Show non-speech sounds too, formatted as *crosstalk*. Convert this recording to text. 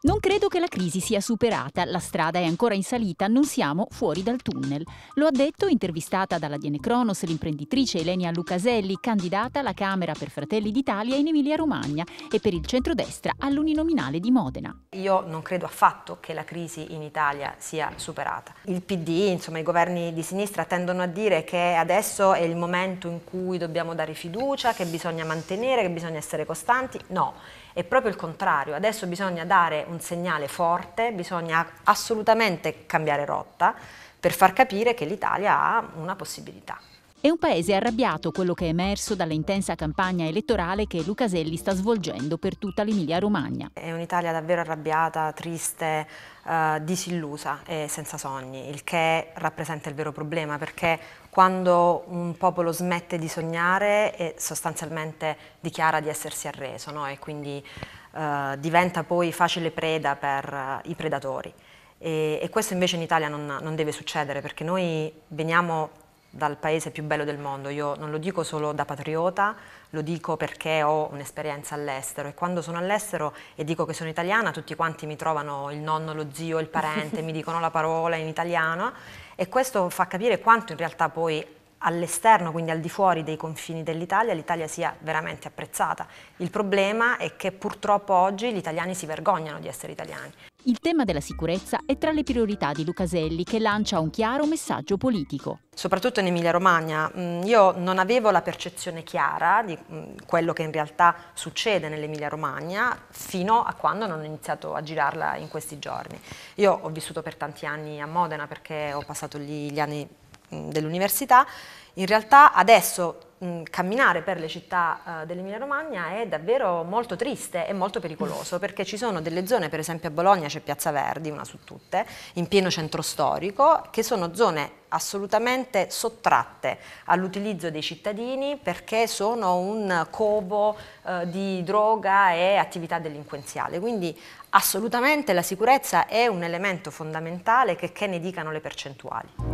Non credo che la crisi sia superata, la strada è ancora in salita, non siamo fuori dal tunnel. Lo ha detto, intervistata dalla Diene Cronos, l'imprenditrice Elenia Lucaselli, candidata alla Camera per Fratelli d'Italia in Emilia-Romagna e per il centrodestra all'uninominale di Modena. Io non credo affatto che la crisi in Italia sia superata. Il PD, insomma i governi di sinistra tendono a dire che adesso è il momento in cui dobbiamo dare fiducia, che bisogna mantenere, che bisogna essere costanti. No, è proprio il contrario. Adesso bisogna dare un segnale forte, bisogna assolutamente cambiare rotta per far capire che l'Italia ha una possibilità. È un paese arrabbiato quello che è emerso dall'intensa campagna elettorale che Lucaselli sta svolgendo per tutta l'Emilia-Romagna. È un'Italia davvero arrabbiata, triste, eh, disillusa e senza sogni, il che rappresenta il vero problema perché quando un popolo smette di sognare eh, sostanzialmente dichiara di essersi arreso no? e quindi eh, diventa poi facile preda per eh, i predatori. E, e, questo invece in Italia non, non, deve succedere perché noi veniamo dal paese più bello del mondo, io non lo dico solo da patriota, lo dico perché ho un'esperienza all'estero e quando sono all'estero e dico che sono italiana tutti quanti mi trovano il nonno, lo zio, il parente, *laughs* mi dicono la parola in italiano e questo fa capire quanto in realtà poi all'esterno, quindi al di fuori dei confini dell'Italia, l'Italia sia veramente apprezzata. Il problema è che purtroppo oggi gli italiani si vergognano di essere italiani. Il tema della sicurezza è tra le priorità di Lucaselli che lancia un chiaro messaggio politico. Soprattutto in Emilia-Romagna mm, io non avevo la percezione chiara di mm, quello che in realtà succede nell'Emilia-Romagna fino a quando non ho iniziato a girarla in questi giorni. Io ho vissuto per tanti anni a Modena perché ho passato lì gli anni dell'università, in realtà adesso camminare per le città eh, dell'Emilia Romagna è davvero molto triste e molto pericoloso mm. perché ci sono delle zone, per esempio a Bologna c'è Piazza Verdi, una su tutte, in pieno centro storico, che sono zone assolutamente sottratte all'utilizzo dei cittadini perché sono un covo eh, di droga e attività delinquenziale. Quindi assolutamente la sicurezza è un elemento fondamentale che, che ne dicano le percentuali.